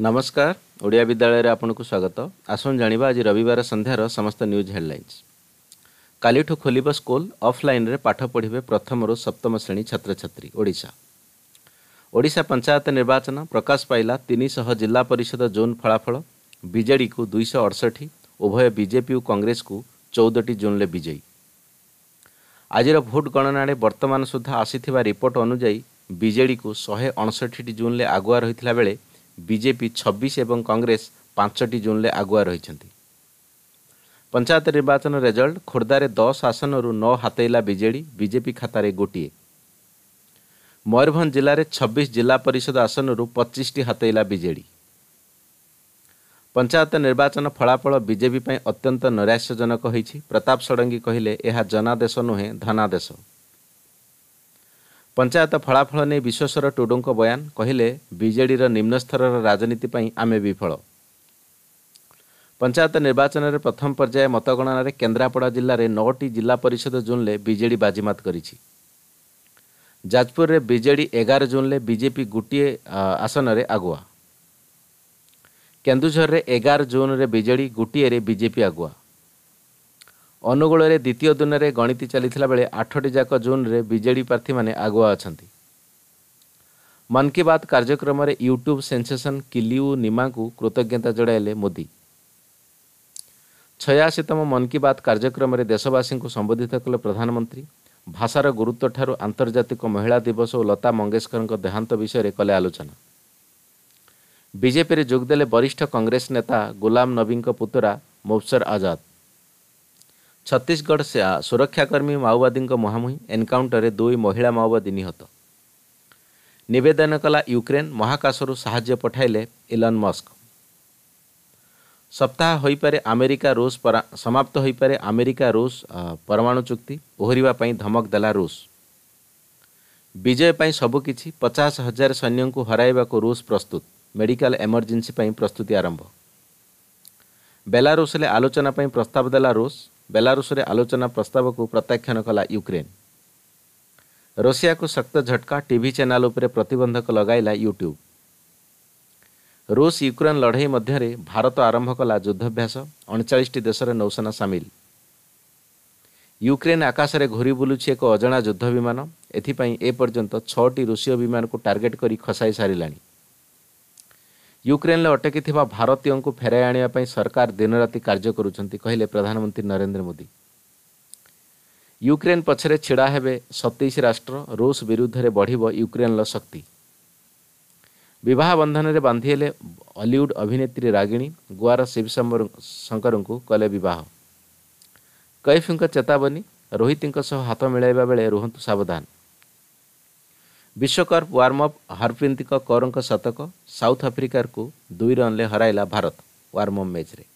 ନମସ୍କାର ଓଡ଼ିଆ ବିଦ୍ୟାଳୟରେ ଆପଣଙ୍କୁ ସ୍ୱାଗତ ଆସନ୍ତୁ ଜାଣିବା ଆଜି ରବିବାର ସନ୍ଧ୍ୟାର ସମସ୍ତ ନ୍ୟୁଜ୍ ହେଡ଼ଲାଇନ୍ସ କାଲିଠୁ ଖୋଲିବ ସ୍କୁଲ ଅଫ୍ଲାଇନ୍ରେ ପାଠ ପଢ଼ିବେ ପ୍ରଥମରୁ ସପ୍ତମ ଶ୍ରେଣୀ ଛାତ୍ରଛାତ୍ରୀ ଓଡ଼ିଶା ଓଡ଼ିଶା ପଞ୍ଚାୟତ ନିର୍ବାଚନ ପ୍ରକାଶ ପାଇଲା ତିନିଶହ ଜିଲ୍ଲା ପରିଷଦ ଜୋନ୍ ଫଳାଫଳ ବିଜେଡ଼ିକୁ ଦୁଇଶହ ଅଠଷଠି ଉଭୟ ବିଜେପି ଓ କଂଗ୍ରେସକୁ ଚଉଦଟି ଜୋନ୍ରେ ବିଜୟୀ ଆଜିର ଭୋଟ୍ ଗଣନାରେ ବର୍ତ୍ତମାନ ସୁଦ୍ଧା ଆସିଥିବା ରିପୋର୍ଟ ଅନୁଯାୟୀ ବିଜେଡ଼ିକୁ ଶହେ ଅଣଷଠିଟି ଜୋନ୍ରେ ଆଗୁଆ ରହିଥିଲା ବେଳେ ବିଜେପି ଛବିଶ ଏବଂ କଂଗ୍ରେସ ପାଞ୍ଚଟି ଜୋନ୍ରେ ଆଗୁଆ ରହିଛନ୍ତି ପଞ୍ଚାୟତ ନିର୍ବାଚନ ରେଜଲ୍ଟ ଖୋର୍ଦ୍ଧାରେ ଦଶ ଆସନରୁ ନଅ ହାତେଇଲା ବିଜେଡ଼ି ବିଜେପି ଖାତାରେ ଗୋଟିଏ ମୟୂରଭଞ୍ଜ ଜିଲ୍ଲାରେ ଛବିଶ ଜିଲ୍ଲା ପରିଷଦ ଆସନରୁ ପଚିଶଟି ହାତେଇଲା ବିଜେଡ଼ି ପଞ୍ଚାୟତ ନିର୍ବାଚନ ଫଳାଫଳ ବିଜେପି ପାଇଁ ଅତ୍ୟନ୍ତ ନୈରାଶ୍ୟଜନକ ହୋଇଛି ପ୍ରତାପ ଷଡ଼ଙ୍ଗୀ କହିଲେ ଏହା ଜନାଦେଶ ନୁହେଁ ଧନାଦେଶ ପଞ୍ଚାୟତ ଫଳାଫଳ ନେଇ ବିଶ୍ୱେଶ୍ୱର ଟୁଡୁଙ୍କ ବୟାନ କହିଲେ ବିଜେଡ଼ିର ନିମ୍ନସ୍ତରର ରାଜନୀତି ପାଇଁ ଆମେ ବିଫଳ ପଞ୍ଚାୟତ ନିର୍ବାଚନରେ ପ୍ରଥମ ପର୍ଯ୍ୟାୟ ମତଗଣନାରେ କେନ୍ଦ୍ରାପଡ଼ା ଜିଲ୍ଲାରେ ନଅଟି ଜିଲ୍ଲା ପରିଷଦ ଜୋନ୍ରେ ବିଜେଡ଼ି ବାଜିମାତ କରିଛି ଯାଜପୁରରେ ବିଜେଡ଼ି ଏଗାର ଜୁନ୍ରେ ବିଜେପି ଗୋଟିଏ ଆସନରେ ଆଗୁଆ କେନ୍ଦୁଝରରେ ଏଗାର ଜୁନ୍ରେ ବିଜେଡ଼ି ଗୋଟିଏରେ ବିଜେପି ଆଗୁଆ ଅନୁଗୁଳରେ ଦ୍ୱିତୀୟ ଦିନରେ ଗଣିତି ଚାଲିଥିଲା ବେଳେ ଆଠଟି ଯାକ ଜୋନ୍ରେ ବିଜେଡ଼ି ପ୍ରାର୍ଥୀମାନେ ଆଗୁଆ ଅଛନ୍ତି ମନ୍ କି ବାତ୍ କାର୍ଯ୍ୟକ୍ରମରେ ୟୁଟ୍ୟୁବ୍ ସେନ୍ସେସନ୍ କିଲିଉ ନିମାଙ୍କୁ କୃତଜ୍ଞତା ଜଣାଇଲେ ମୋଦି ଛୟାଅଶୀତମ ମନ୍ କି ବାତ୍ କାର୍ଯ୍ୟକ୍ରମରେ ଦେଶବାସୀଙ୍କୁ ସମ୍ବୋଧିତ କଲେ ପ୍ରଧାନମନ୍ତ୍ରୀ ଭାଷାର ଗୁରୁତ୍ୱଠାରୁ ଆନ୍ତର୍ଜାତିକ ମହିଳା ଦିବସ ଓ ଲତା ମଙ୍ଗେଶକରଙ୍କ ଦେହାନ୍ତ ବିଷୟରେ କଲେ ଆଲୋଚନା ବିଜେପିରେ ଯୋଗଦେଲେ ବରିଷ୍ଠ କଂଗ୍ରେସ ନେତା ଗୁଲାମ ନବୀଙ୍କ ପୁତୁରା ମୁବସର ଆଜାଦ ଛତିଶଗଡ଼ ସେୟା ସୁରକ୍ଷାକର୍ମୀ ମାଓବାଦୀଙ୍କ ମୁହାଁମୁହିଁ ଏନକାଉଣ୍ଟରରେ ଦୁଇ ମହିଳା ମାଓବାଦୀ ନିହତ ନିବେଦନ କଲା ୟୁକ୍ରେନ୍ ମହାକାଶରୁ ସାହାଯ୍ୟ ପଠାଇଲେ ଇଲନ୍ ମସ୍କ ସପ୍ତାହ ହୋଇପାରେ ଆମେରିକା ରୁଷ ସମାପ୍ତ ହୋଇପାରେ ଆମେରିକା ରୁଷ ପରମାଣୁ ଚୁକ୍ତି ଓହରିବା ପାଇଁ ଧମକ ଦେଲା ରୁଷ ବିଜୟ ପାଇଁ ସବୁକିଛି ପଚାଶ ହଜାର ସୈନ୍ୟଙ୍କୁ ହରାଇବାକୁ ରୁଷ ପ୍ରସ୍ତୁତ ମେଡିକାଲ ଏମର୍ଜେନ୍ସି ପାଇଁ ପ୍ରସ୍ତୁତି ଆରମ୍ଭ ବେଲାରୁଷରେ ଆଲୋଚନା ପାଇଁ ପ୍ରସ୍ତାବ ଦେଲା ରୁଷ ବେଲାରୁଷରେ ଆଲୋଚନା ପ୍ରସ୍ତାବକୁ ପ୍ରତ୍ୟାଖ୍ୟାନ କଲା ୟୁକ୍ରେନ୍ ରଷିଆକୁ ଶକ୍ତ ଝଟକା ଟିଭି ଚ୍ୟାନେଲ୍ ଉପରେ ପ୍ରତିବନ୍ଧକ ଲଗାଇଲା ୟୁଟ୍ୟୁବ୍ ରୁଷ ୟୁକ୍ରେନ୍ ଲଢ଼େଇ ମଧ୍ୟରେ ଭାରତ ଆରମ୍ଭ କଲା ଯୁଦ୍ଧାଭ୍ୟାସ ଅଣଚାଳିଶଟି ଦେଶରେ ନୌସେନା ସାମିଲ ୟୁକ୍ରେନ୍ ଆକାଶରେ ଘୁରି ବୁଲୁଛି ଏକ ଅଜଣା ଯୁଦ୍ଧ ବିମାନ ଏଥିପାଇଁ ଏପର୍ଯ୍ୟନ୍ତ ଛଅଟି ରୁଷୀୟ ବିମାନକୁ ଟାର୍ଗେଟ୍ କରି ଖସାଇ ସାରିଲାଣି ୟୁକ୍ରେନ୍ରେ ଅଟକିଥିବା ଭାରତୀୟଙ୍କୁ ଫେରାଇ ଆଣିବା ପାଇଁ ସରକାର ଦିନରାତି କାର୍ଯ୍ୟ କରୁଛନ୍ତି କହିଲେ ପ୍ରଧାନମନ୍ତ୍ରୀ ନରେନ୍ଦ୍ର ମୋଦି ୟୁକ୍ରେନ୍ ପଛରେ ଛିଡ଼ା ହେବେ ସତେଇଶ ରାଷ୍ଟ୍ର ରୁଷ ବିରୁଦ୍ଧରେ ବଢ଼ିବ ୟୁକ୍ରେନ୍ର ଶକ୍ତି ବିବାହ ବନ୍ଧନରେ ବାନ୍ଧି ହେଲେ ଅଲିଉଡ୍ ଅଭିନେତ୍ରୀ ରାଗିଣୀ ଗୋଆର ଶିବଶଙ୍କରଙ୍କୁ କଲେ ବିବାହ କୈଫ୍ଙ୍କ ଚେତାବନୀ ରୋହିତଙ୍କ ସହ ହାତ ମିଳାଇବା ବେଳେ ରୁହନ୍ତୁ ସାବଧାନ विश्वकप वार्मअप हरप्रिन्त कौरको शतक साउथ अफ्रिकाको दुई रनले हराइला भारत वार्मअप म्याच्रे